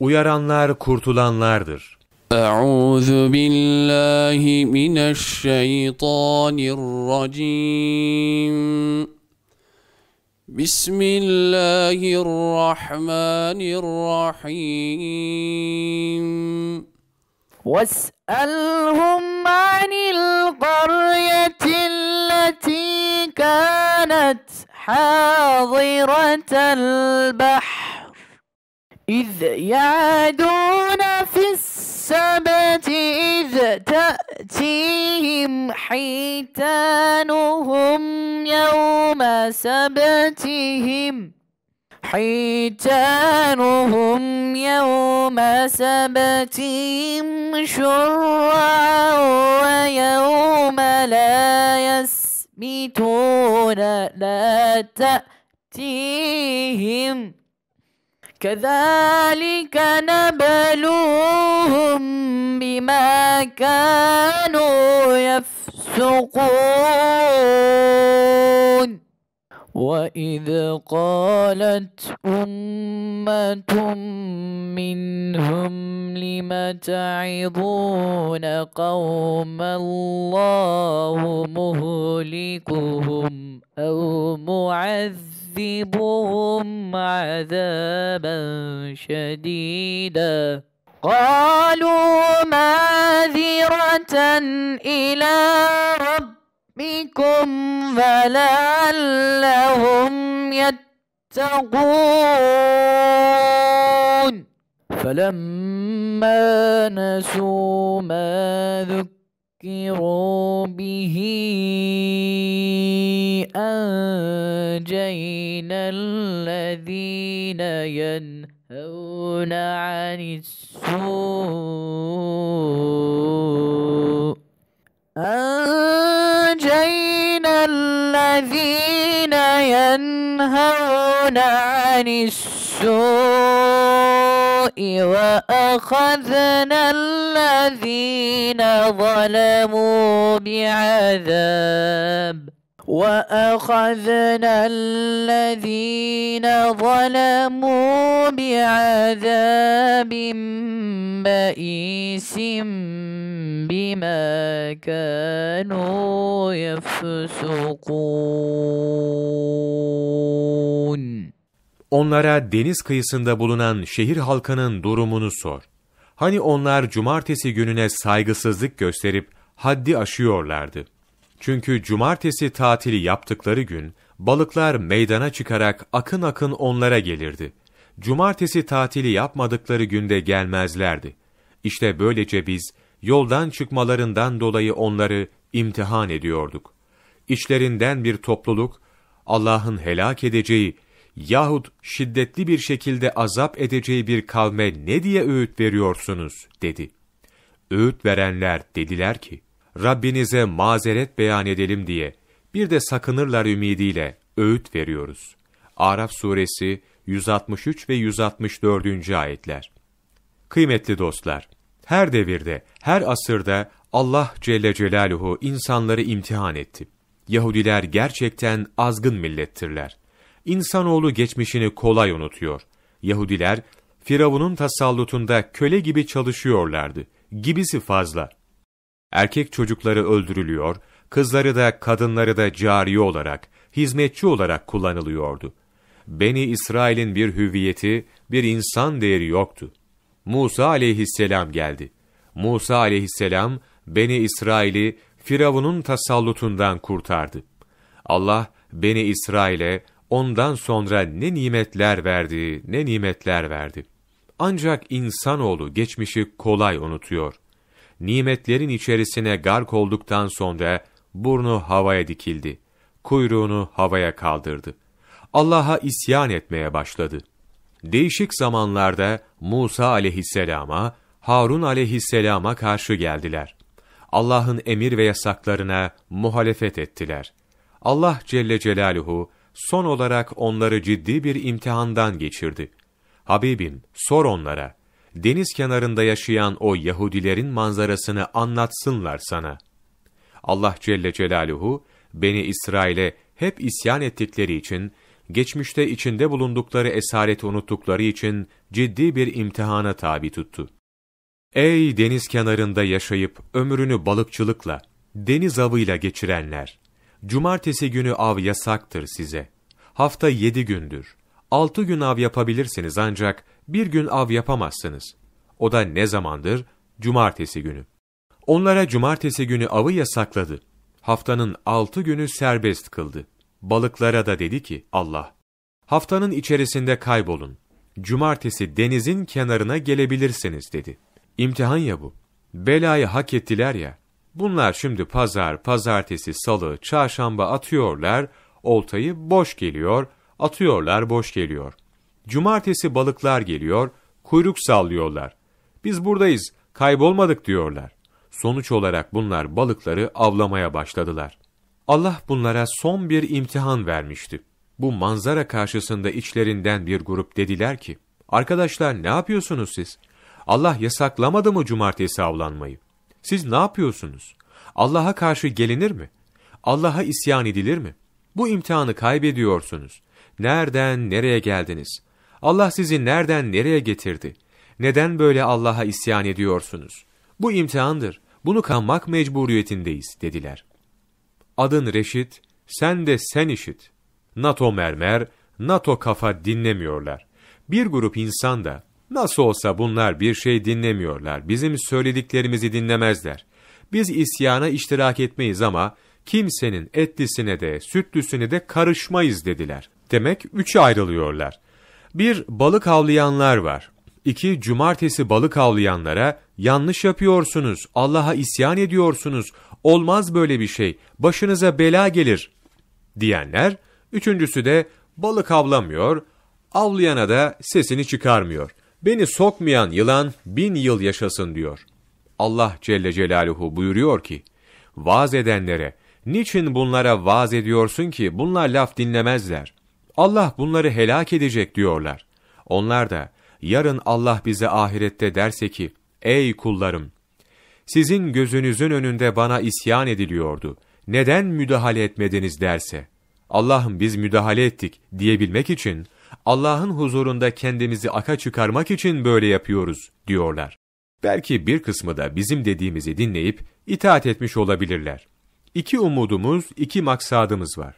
Uyaranlar kurtulanlardır. Euzu billahi mineşşeytanirracim. Bismillahirrahmanirrahim. واسألهم عن القرية التي كانت حاضرة البحر إذ يعدون في السبت إذ تأتيهم حيتانهم يوم سبتهم حيتانهم يوم سبتهم شرعا ويوم لا يسبتون لا تأتيهم كذلك نبلوهم بما كانوا يفسقون وإذ قالت أمة منهم لم تعظون قوم الله مهلكهم أو معذبهم يعذبهم عذابا شديدا قالوا معذرة إلى ربكم فلعلهم يتقون فلما نسوا ما ذكروا ذكروا به أنجينا الذين ينهون عن السوء أنجينا الذين ينهون عن السوء وأخذنا الذين ظلموا بعذاب وأخذنا الذين ظلموا بعذاب بئيس بما كانوا يفسقون Onlara deniz kıyısında bulunan şehir halkının durumunu sor. Hani onlar cumartesi gününe saygısızlık gösterip haddi aşıyorlardı. Çünkü cumartesi tatili yaptıkları gün balıklar meydana çıkarak akın akın onlara gelirdi. Cumartesi tatili yapmadıkları günde gelmezlerdi. İşte böylece biz yoldan çıkmalarından dolayı onları imtihan ediyorduk. İçlerinden bir topluluk Allah'ın helak edeceği yahut şiddetli bir şekilde azap edeceği bir kavme ne diye öğüt veriyorsunuz dedi. Öğüt verenler dediler ki, Rabbinize mazeret beyan edelim diye bir de sakınırlar ümidiyle öğüt veriyoruz. Araf suresi 163 ve 164. ayetler. Kıymetli dostlar, her devirde, her asırda Allah Celle Celaluhu insanları imtihan etti. Yahudiler gerçekten azgın millettirler. İnsanoğlu geçmişini kolay unutuyor. Yahudiler, Firavun'un tasallutunda köle gibi çalışıyorlardı. Gibisi fazla. Erkek çocukları öldürülüyor, kızları da kadınları da cariye olarak, hizmetçi olarak kullanılıyordu. Beni İsrail'in bir hüviyeti, bir insan değeri yoktu. Musa aleyhisselam geldi. Musa aleyhisselam, Beni İsrail'i Firavun'un tasallutundan kurtardı. Allah, Beni İsrail'e ondan sonra ne nimetler verdi, ne nimetler verdi. Ancak insanoğlu geçmişi kolay unutuyor. Nimetlerin içerisine gark olduktan sonra burnu havaya dikildi. Kuyruğunu havaya kaldırdı. Allah'a isyan etmeye başladı. Değişik zamanlarda Musa aleyhisselama, Harun aleyhisselama karşı geldiler. Allah'ın emir ve yasaklarına muhalefet ettiler. Allah Celle Celaluhu son olarak onları ciddi bir imtihandan geçirdi. Habibim, sor onlara, deniz kenarında yaşayan o Yahudilerin manzarasını anlatsınlar sana. Allah Celle Celaluhu, Beni İsrail'e hep isyan ettikleri için, geçmişte içinde bulundukları esareti unuttukları için ciddi bir imtihana tabi tuttu. Ey deniz kenarında yaşayıp ömrünü balıkçılıkla, deniz avıyla geçirenler! Cumartesi günü av yasaktır size. Hafta yedi gündür. Altı gün av yapabilirsiniz ancak bir gün av yapamazsınız. O da ne zamandır? Cumartesi günü. Onlara cumartesi günü avı yasakladı. Haftanın altı günü serbest kıldı. Balıklara da dedi ki Allah, haftanın içerisinde kaybolun. Cumartesi denizin kenarına gelebilirsiniz dedi. İmtihan ya bu. Belayı hak ettiler ya, Bunlar şimdi pazar, pazartesi, salı, çarşamba atıyorlar, oltayı boş geliyor, atıyorlar boş geliyor. Cumartesi balıklar geliyor, kuyruk sallıyorlar. Biz buradayız, kaybolmadık diyorlar. Sonuç olarak bunlar balıkları avlamaya başladılar. Allah bunlara son bir imtihan vermişti. Bu manzara karşısında içlerinden bir grup dediler ki, Arkadaşlar ne yapıyorsunuz siz? Allah yasaklamadı mı cumartesi avlanmayı? Siz ne yapıyorsunuz? Allah'a karşı gelinir mi? Allah'a isyan edilir mi? Bu imtihanı kaybediyorsunuz. Nereden nereye geldiniz? Allah sizi nereden nereye getirdi? Neden böyle Allah'a isyan ediyorsunuz? Bu imtihandır. Bunu kanmak mecburiyetindeyiz dediler. Adın Reşit, sen de sen işit. NATO mermer, NATO kafa dinlemiyorlar. Bir grup insan da Nasıl olsa bunlar bir şey dinlemiyorlar, bizim söylediklerimizi dinlemezler. Biz isyana iştirak etmeyiz ama kimsenin etlisine de sütlüsüne de karışmayız dediler. Demek üçe ayrılıyorlar. Bir, balık avlayanlar var. İki, cumartesi balık avlayanlara yanlış yapıyorsunuz, Allah'a isyan ediyorsunuz, olmaz böyle bir şey, başınıza bela gelir diyenler. Üçüncüsü de balık avlamıyor, avlayana da sesini çıkarmıyor. Beni sokmayan yılan bin yıl yaşasın diyor. Allah Celle Celaluhu buyuruyor ki, vaaz edenlere, niçin bunlara vaaz ediyorsun ki bunlar laf dinlemezler? Allah bunları helak edecek diyorlar. Onlar da, yarın Allah bize ahirette derse ki, ey kullarım, sizin gözünüzün önünde bana isyan ediliyordu. Neden müdahale etmediniz derse. Allah'ım biz müdahale ettik diyebilmek için, Allah'ın huzurunda kendimizi aka çıkarmak için böyle yapıyoruz diyorlar. Belki bir kısmı da bizim dediğimizi dinleyip itaat etmiş olabilirler. İki umudumuz, iki maksadımız var.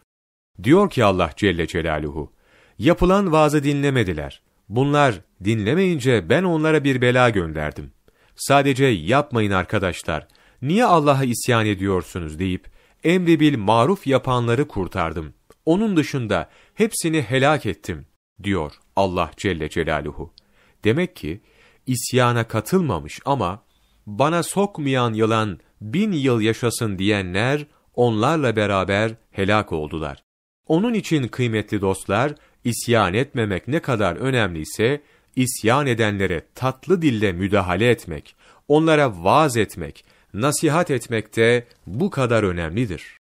Diyor ki Allah Celle Celaluhu, yapılan vaazı dinlemediler. Bunlar dinlemeyince ben onlara bir bela gönderdim. Sadece yapmayın arkadaşlar, niye Allah'a isyan ediyorsunuz deyip, emri bil maruf yapanları kurtardım. Onun dışında hepsini helak ettim diyor Allah Celle Celaluhu. Demek ki isyana katılmamış ama bana sokmayan yılan bin yıl yaşasın diyenler onlarla beraber helak oldular. Onun için kıymetli dostlar, isyan etmemek ne kadar önemliyse, isyan edenlere tatlı dille müdahale etmek, onlara vaaz etmek, nasihat etmek de bu kadar önemlidir.